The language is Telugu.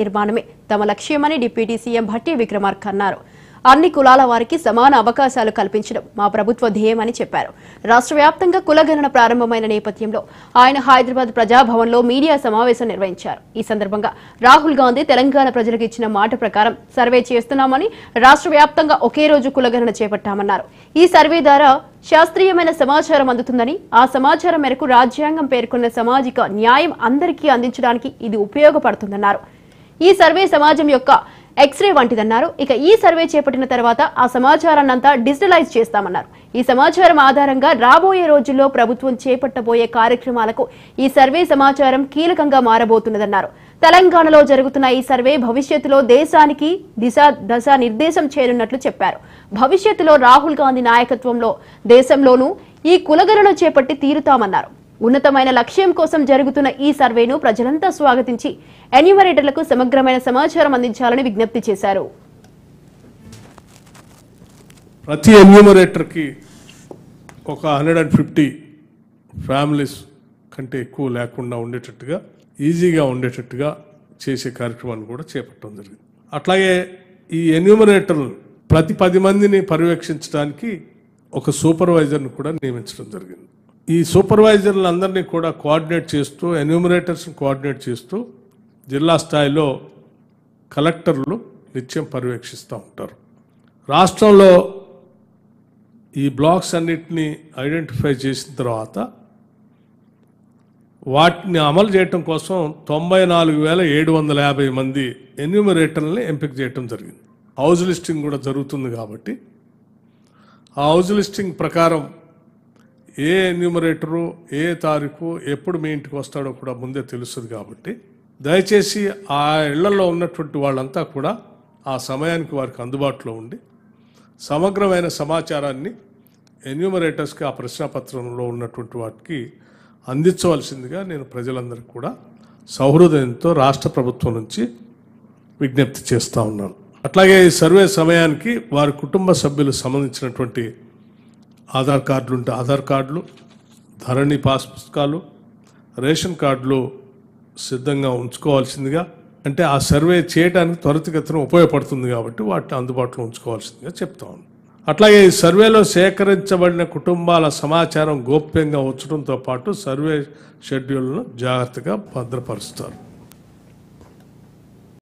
నిర్మాణమే తమ లక్ష్యమని డిప్యూటీ సీఎం భట్టి విక్రమార్క్ అన్నారు అన్ని కులాల వారికి సమాన అవకాశాలు కల్పించడం మా ప్రభుత్వ ధ్యేయమని చెప్పారు రాష్ట్ర వ్యాప్తంగా కులగణన ప్రారంభమైన నేపథ్యంలో ఆయన హైదరాబాద్ ప్రజాభవన్లో మీడియా సమావేశం నిర్వహించారు ఈ సందర్భంగా రాహుల్ గాంధీ తెలంగాణ ప్రజలకు ఇచ్చిన మాట ప్రకారం సర్వే చేస్తున్నామని రాష్ట్ర వ్యాప్తంగా ఒకే రోజు కులగణన చేపట్టామన్నారు ఈ సర్వే ద్వారా శాస్త్రీయమైన సమాచారం అందుతుందని ఆ సమాచారం మేరకు రాజ్యాంగం పేర్కొన్న సామాజిక న్యాయం అందరికీ అందించడానికి ఇది ఉపయోగపడుతుందన్నారు ఈ సర్వే సమాజం యొక్క ఎక్స్రే వంటిదన్నారు ఇక ఈ సర్వే చేపట్టిన తర్వాత ఆ సమాచారాన్నంతా డిజిటలైజ్ చేస్తామన్నారు ఈ సమాచారం ఆధారంగా రాబోయే రోజుల్లో ప్రభుత్వం చేపట్టబోయే కార్యక్రమాలకు ఈ సర్వే సమాచారం కీలకంగా మారబోతున్నదన్నారు తెలంగాణలో జరుగుతున్న ఈ సర్వే భవిష్యత్తులో దేశానికి దిశ దశ నిర్దేశం చేయనున్నట్లు చెప్పారు భవిష్యత్తులో రాహుల్ గాంధీ నాయకత్వంలో దేశంలోనూ ఈ కులగణన చేపట్టి తీరుతామన్నారు ఉన్నతమైన లక్ష్యం కోసం జరుగుతున్న ఈ సర్వేను ప్రజలంతా స్వాగతించి ఎన్యూమరేటర్లకు సమగ్రమైన సమాచారం అందించాలని విజ్ఞప్తి చేశారు ప్రతి ఎన్యూమరేటర్కి ఒక హండ్రెడ్ అండ్ ఫిఫ్టీ ఫ్యామిలీస్ కంటే ఎక్కువ లేకుండా ఉండేటట్టుగా ఈజీగా ఉండేటట్టుగా చేసే కార్యక్రమాన్ని కూడా చేపట్టడం జరిగింది అట్లాగే ఈ ఎన్యూమరేటర్లు ప్రతి పది మందిని పర్యవేక్షించడానికి ఒక సూపర్వైజర్ని కూడా నియమించడం జరిగింది ఈ సూపర్వైజర్లు అందరినీ కూడా కోఆర్డినేట్ చేస్తూ ఎన్యూమినేటర్స్ని కోఆర్డినేట్ చేస్తూ జిల్లా స్థాయిలో కలెక్టర్లు నిత్యం పర్యవేక్షిస్తూ ఉంటారు రాష్ట్రంలో ఈ బ్లాక్స్ అన్నిటినీ ఐడెంటిఫై చేసిన తర్వాత వాటిని అమలు చేయటం కోసం తొంభై నాలుగు వేల ఏడు వందల యాభై మంది ఎన్యూమరేటర్ని ఎంపిక చేయటం జరిగింది హౌజ్ లిస్టింగ్ కూడా జరుగుతుంది కాబట్టి ఆ హౌజ్ లిస్టింగ్ ప్రకారం ఏ ఎన్యూమరేటరు ఏ తారీఖు ఎప్పుడు మీ ఇంటికి వస్తాడో కూడా ముందే తెలుస్తుంది కాబట్టి దయచేసి ఆ ఇళ్లలో ఉన్నటువంటి వాళ్ళంతా కూడా ఆ సమయానికి వారికి అందుబాటులో ఉండి సమగ్రమైన సమాచారాన్ని ఎన్యూమరేటర్స్కి ఆ ప్రశ్నపత్రంలో ఉన్నటువంటి వాటికి అందించవలసిందిగా నేను ప్రజలందరికీ కూడా సౌహృదయంతో రాష్ట్ర ప్రభుత్వం నుంచి విజ్ఞప్తి చేస్తూ ఉన్నాను అట్లాగే ఈ సర్వే సమయానికి వారి కుటుంబ సభ్యులు సంబంధించినటువంటి ఆధార్ కార్డులు ఉంటే ఆధార్ కార్డులు ధరణి పాస్ పుస్తకాలు రేషన్ కార్డులు సిద్ధంగా ఉంచుకోవాల్సిందిగా అంటే ఆ సర్వే చేయడానికి త్వరితగతిన ఉపయోగపడుతుంది కాబట్టి వాటిని అందుబాటులో ఉంచుకోవాల్సిందిగా చెప్తా అట్లాగే ఈ సర్వేలో సేకరించబడిన కుటుంబాల సమాచారం గోప్యంగా ఉంచడంతో పాటు సర్వే షెడ్యూల్ను జాగ్రత్తగా భద్రపరుస్తారు